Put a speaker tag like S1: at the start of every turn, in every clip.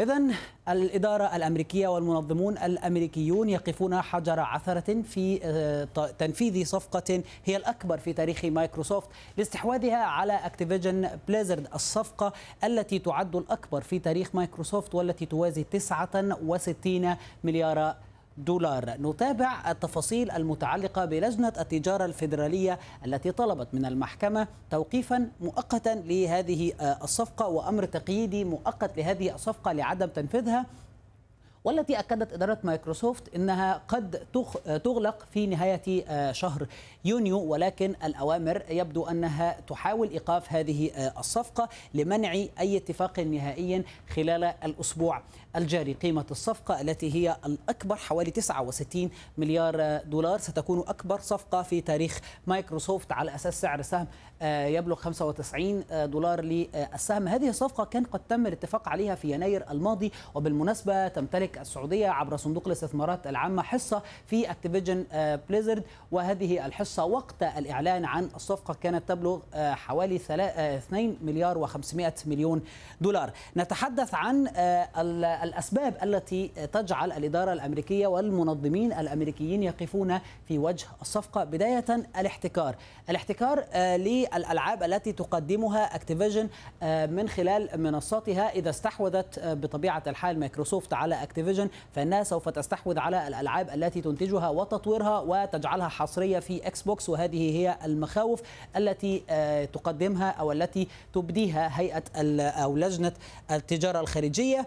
S1: إذا الإدارة الأمريكية والمنظمون الأمريكيون يقفون حجر عثرة في آه، تنفيذ صفقة هي الأكبر في تاريخ مايكروسوفت لاستحواذها على أكتيفيجن بليزرد الصفقة التي تعد الأكبر في تاريخ مايكروسوفت والتي توازي 69 مليار دولار نتابع التفاصيل المتعلقة بلجنة التجارة الفيدرالية التي طلبت من المحكمة توقيفا مؤقتا لهذه الصفقة وأمر تقييدي مؤقت لهذه الصفقة لعدم تنفيذها والتي أكدت إدارة مايكروسوفت أنها قد تغلق في نهاية آه، شهر يونيو ولكن الأوامر يبدو أنها تحاول إيقاف هذه آه، الصفقة لمنع أي اتفاق نهائي خلال الأسبوع الجاري قيمة الصفقة التي هي الأكبر حوالي 69 مليار دولار ستكون أكبر صفقة في تاريخ مايكروسوفت على أساس سعر سهم آه، يبلغ 95 دولار للسهم هذه الصفقة كان قد تم الاتفاق عليها في يناير الماضي وبالمناسبة تمتلك تمتلك السعوديه عبر صندوق الاستثمارات العامه حصه في اكتيفيجن آه، بليزرد وهذه الحصه وقت الاعلان عن الصفقه كانت تبلغ آه، حوالي 2 آه، مليار و500 مليون دولار نتحدث عن الاسباب التي تجعل الاداره الامريكيه والمنظمين الامريكيين يقفون في وجه الصفقه بدايه الاحتكار الاحتكار للالعاب التي تقدمها اكتيفيجن من خلال منصاتها اذا استحوذت بطبيعه الحال مايكروسوفت على اكتيفيجن اكتيفيجن فانها سوف تستحوذ على الالعاب التي تنتجها وتطويرها وتجعلها حصريه في اكس بوكس وهذه هي المخاوف التي آه، تقدمها او التي تبديها هيئه او لجنه التجاره الخارجيه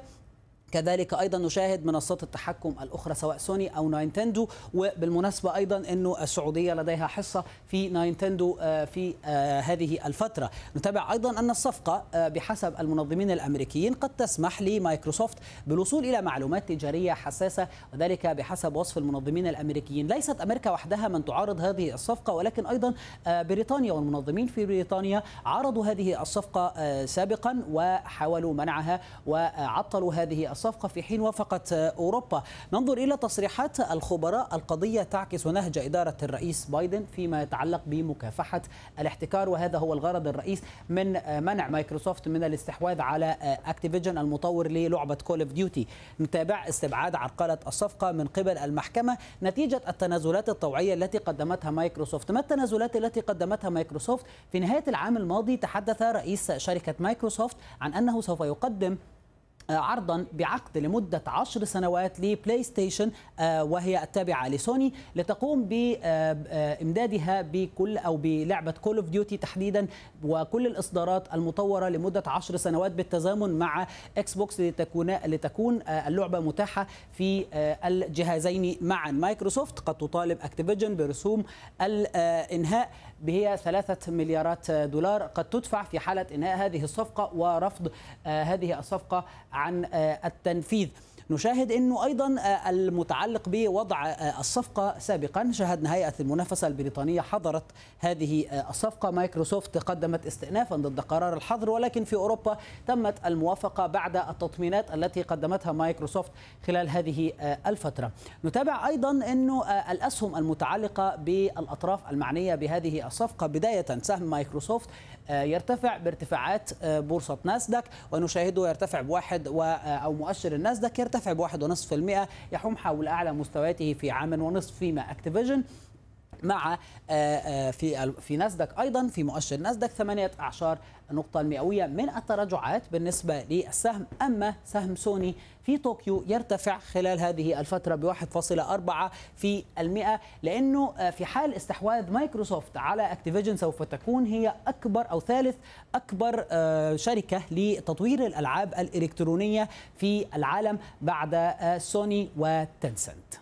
S1: كذلك ايضا نشاهد منصات التحكم الاخرى سواء سوني او نينتندو وبالمناسبه ايضا انه السعوديه لديها حصه في نينتندو آه، في آه، هذه الفتره نتابع ايضا ان الصفقه آه، بحسب المنظمين الامريكيين قد تسمح لمايكروسوفت بالوصول الى معلومات تجاريه حساسه وذلك بحسب وصف المنظمين الامريكيين ليست امريكا وحدها من تعارض هذه الصفقه ولكن ايضا بريطانيا والمنظمين في بريطانيا عارضوا هذه الصفقه سابقا وحاولوا منعها وعطلوا هذه الصفقة الصفقة في حين وافقت أوروبا ننظر إلى تصريحات الخبراء القضية تعكس نهج إدارة الرئيس بايدن فيما يتعلق بمكافحة الاحتكار وهذا هو الغرض الرئيس من منع مايكروسوفت من الاستحواذ على أكتيفيجن المطور للعبة كول اوف ديوتي نتابع استبعاد عرقلة الصفقة من قبل المحكمة نتيجة التنازلات الطوعية التي قدمتها مايكروسوفت ما التنازلات التي قدمتها مايكروسوفت في نهاية العام الماضي تحدث رئيس شركة مايكروسوفت عن أنه سوف يقدم عرضا بعقد لمدة عشر سنوات لبلاي ستيشن آه، وهي التابعة لسوني لتقوم بإمدادها آه، آه، بكل أو بلعبة كول اوف ديوتي تحديدا وكل الإصدارات المطورة لمدة عشر سنوات بالتزامن مع اكس بوكس لتكون لتكون اللعبة متاحة في الجهازين معا مايكروسوفت قد تطالب اكتيفيجن برسوم الإنهاء هي ثلاثة مليارات دولار قد تدفع في حالة إنهاء هذه الصفقة ورفض هذه الصفقة عن آه، التنفيذ نشاهد أنه أيضا آه، المتعلق بوضع آه، الصفقة سابقا شاهدنا هيئة المنافسة البريطانية حضرت هذه آه، الصفقة مايكروسوفت قدمت استئنافا ضد قرار الحظر ولكن في أوروبا تمت الموافقة بعد التطمينات التي قدمتها مايكروسوفت خلال هذه الفترة نتابع أيضا أنه الأسهم المتعلقة بالأطراف المعنية بهذه الصفقة بداية سهم مايكروسوفت يرتفع بارتفاعات بورصة ناسداك ونشاهده يرتفع بواحد أو مؤشر الناسداك يرتفع مرتفع ب 1.5% يحوم حول أعلى مستوياته في عام ونصف فيما أكتيفيجن مع آه، آه، في في ناسداك ايضا في مؤشر ناسداك 8 اعشار نقطة المئوية من التراجعات بالنسبة للسهم أما سهم سوني في طوكيو يرتفع خلال هذه الفترة ب 1.4 في المئة لأنه آه، في حال استحواذ مايكروسوفت على أكتيفيجن سوف تكون هي أكبر أو ثالث أكبر شركة لتطوير الألعاب الإلكترونية في العالم بعد سوني وتنسنت